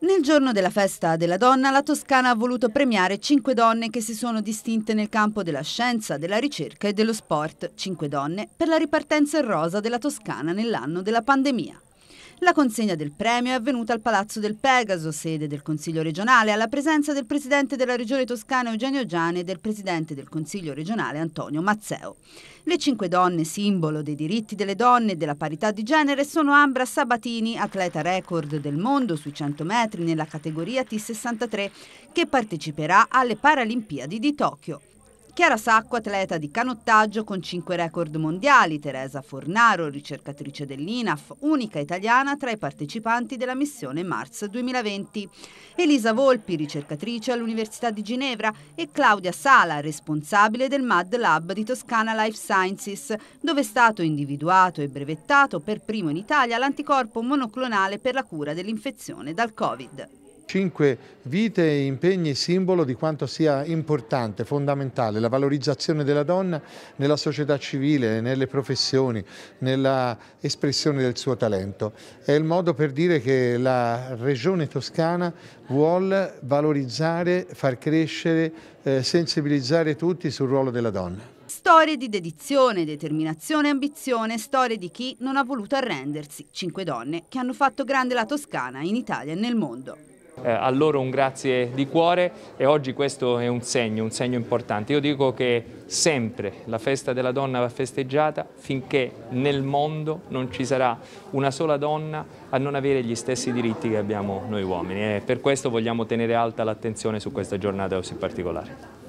Nel giorno della festa della donna la Toscana ha voluto premiare cinque donne che si sono distinte nel campo della scienza, della ricerca e dello sport. Cinque donne per la ripartenza in rosa della Toscana nell'anno della pandemia. La consegna del premio è avvenuta al Palazzo del Pegaso, sede del Consiglio regionale, alla presenza del Presidente della Regione Toscana Eugenio Giani e del Presidente del Consiglio regionale Antonio Mazzeo. Le cinque donne, simbolo dei diritti delle donne e della parità di genere, sono Ambra Sabatini, atleta record del mondo sui 100 metri nella categoria T63, che parteciperà alle Paralimpiadi di Tokyo. Chiara Sacco, atleta di canottaggio con 5 record mondiali, Teresa Fornaro, ricercatrice dell'INAF, unica italiana tra i partecipanti della missione Mars 2020, Elisa Volpi, ricercatrice all'Università di Ginevra e Claudia Sala, responsabile del MAD Lab di Toscana Life Sciences, dove è stato individuato e brevettato per primo in Italia l'anticorpo monoclonale per la cura dell'infezione dal Covid. Cinque vite, e impegni, simbolo di quanto sia importante, fondamentale, la valorizzazione della donna nella società civile, nelle professioni, nella espressione del suo talento. È il modo per dire che la regione toscana vuole valorizzare, far crescere, eh, sensibilizzare tutti sul ruolo della donna. Storie di dedizione, determinazione e ambizione, storie di chi non ha voluto arrendersi. Cinque donne che hanno fatto grande la Toscana in Italia e nel mondo. Eh, a loro un grazie di cuore e oggi questo è un segno, un segno importante. Io dico che sempre la festa della donna va festeggiata finché nel mondo non ci sarà una sola donna a non avere gli stessi diritti che abbiamo noi uomini e per questo vogliamo tenere alta l'attenzione su questa giornata così particolare.